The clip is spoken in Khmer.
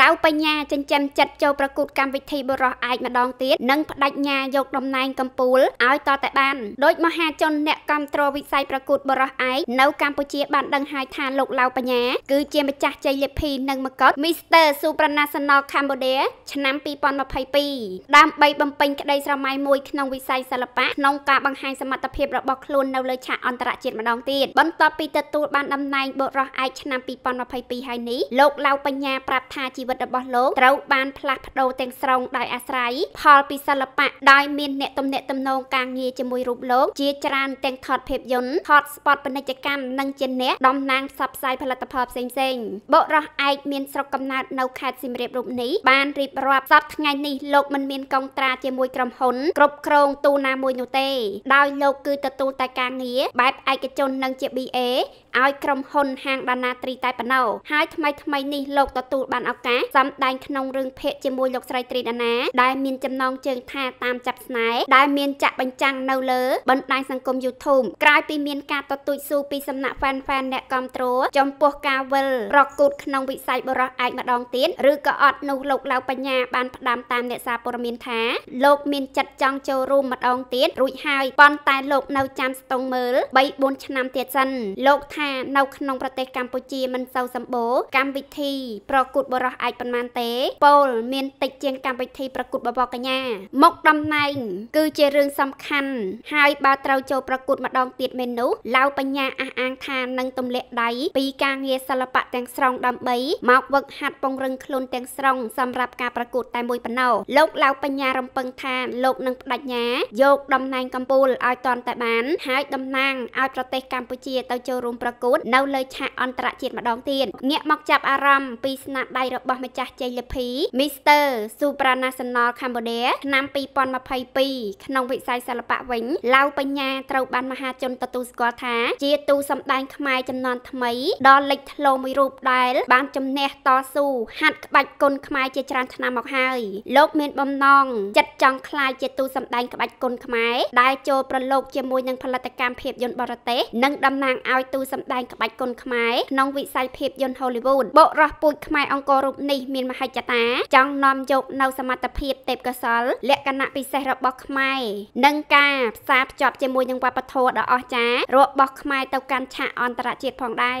ឡាវបញ្ញាចិញ្ចឹមចិត្តចូលប្រកួតកម្មវិធីបុរសឯកម្ដងទៀតនិងបដិញ្ញាយកតំណែងកម្ពូលឲ្យតតែបានដោយមហាជនអ្នកគ្រប់គ្រងវិស័យប្រកួតបុរសឯកនៅកម្ពុជា បានដឹងហើយថាលោកឡាវបញ្ញាគឺជាម្ចាស់ជ័យលាភីនិងមកុដ Mr. Supranational Cambodia ឆ្នាំ2022ដើម្បីបំពេញក្តីស្រមៃមួយក្នុងវិស័យសិល្បៈក្នុងការបង្ហាញសមត្ថភាពរបស់ខ្លួននៅលើឆាកអន្តរជាតិម្ដងទៀតបន្ទាប់ពីទទួលបានតំណែងបុរសឯកឆ្នាំ2022ហើយនេះលោកឡាវបញ្ញាប្រាប់ថាជីវិតរបស់លោកត្រូវបានផ្លាស់ប្ដូរទាំងស្រុងដោយអាស្រ័យផលពីសិល្បៈដោយមានអ្នកទំនាក់ទំនងការងារជាមួយរូបលោកជាច្រើនទាំងថតភាពយន្តថត spot ពាណិជ្ជកម្មនិងជាអ្នកតំណាងផ្សព្វផ្សាយផលិតផលផ្សេងៗបុរសឯកមានស្រុកកំណើតនៅខេត្តសៀមរាបរូបនេះបានរៀបរាប់សប្តាហ៍ថ្ងៃនេះលោកមិនមានកងត្រាជាមួយក្រុមហ៊ុនគ្រប់គ្រងទូណាមួយនោះទេដោយលោកគឺទទួលតែការងារបែបឯកជននិងជា BA ឲ្យក្រុមហ៊ុន ហាងដាណាត្រីតែប៉ុណ្ណោះហើយថ្មីថ្មីនេះលោកទទួលបានឱកាសសម្ដែងក្នុងរឿងភាគជាមួយលោកស្រីត្រីដាណាដែលមានចំណងជើងថាតាមចាប់ស្នេហ៍ដែលមានចាក់បញ្ចាំងនៅលើបណ្ដាញសង្គម YouTube ក្រោយពីមានការទទូចស៊ូពីសំណាក់ fan fan អ្នកគាំទ្រចំពោះការវិលរកូតក្នុងវិស័យបរិះឯកម្ដងទៀតឬក៏អត់នោះលោកឡាវបញ្ញាបានផ្ដាំតាមអ្នកសារព័ត៌មានថាលោកមានចិត្តចង់ចូលរួមម្ដងទៀតរួចហើយប៉ុន្តែលោកនៅចាំស្ទង់មើល3 4ឆ្នាំទៀតសិនលោកថានៅក្នុងប្រទេសកម្ពុជាមិនសូវសម្បូរកម្មវិធីប្រកួតបរិះសឯកប៉ុន្មានទេពលមានតិចជាងកម្មវិធីប្រកួតបបរកញ្ញាមុខតំណែង គឺជារឿងសំខាន់ ហើយបើត្រូវចូលប្រកួតម្ដងទៀតមែននោះឡាវបញ្ញាអះអាងថានឹងទម្លាក់ដៃពីការងារសិល្បៈទាំងស្រុងដើម្បីមកវឹកហាត់ពង្រឹងខ្លួនទាំងស្រុងសម្រាប់ការប្រកួតតែមួយប៉ុណ្ណោះលោកឡាវបញ្ញារំពឹងថាលោកនឹងបដិញ្ញា យកតំណែងកម្ពុជាឲ្យតាន់តែបាន ហើយតំណាងឲ្យប្រទេសកម្ពុជា ទៅចូលរួមប្រកួត នៅលើឆាកអន្តរជាតិម្ដងទៀតងាកមកចាប់អារម្មណ៍ពីស្នាដៃររបស់ម្ចាស់ជ័យលាភី Mr. Supranational Cambodia ឆ្នាំ2022ក្នុងវិស័យសិល្បៈវិញឡាវបញ្ញាត្រូវបានមហាជនទទួលស្គាល់ថាជាទូសម្ដែងខ្មែរចំនួនថ្មីដ៏លេចធ្លោមួយរូបដែលបានជំនះតស៊ូហាត់ក្បាច់គុនខ្មែរជាច្រើនឆ្នាំមកហើយលោកមានបំណងចិត្តចង់ក្លាយជាទូសម្ដែងក្បាច់គុនខ្មែរដែលចូលប្រឡូកជាមួយនឹងផលិតកម្មភាពយន្តបរទេសនិងតំណាងឲ្យទូសម្ដែងក្បាច់គុនខ្មែរក្នុងវិស័យភាពយន្ត Hollywood បុរសពូជខ្មែរអង្គររូបនេះមានមហិច្ឆតា ចង់នាំយក នៅសមត្ថភាពទេពកោសលលក្ខណៈពិសេសរបស់ខ្មែរនិងការផ្សារភ្ជាប់ជាមួយនឹងវប្បធម៌ដ៏អស្ចារ្យរបស់ខ្មែរទៅកាន់ឆាកអន្តរជាតិផងដែរ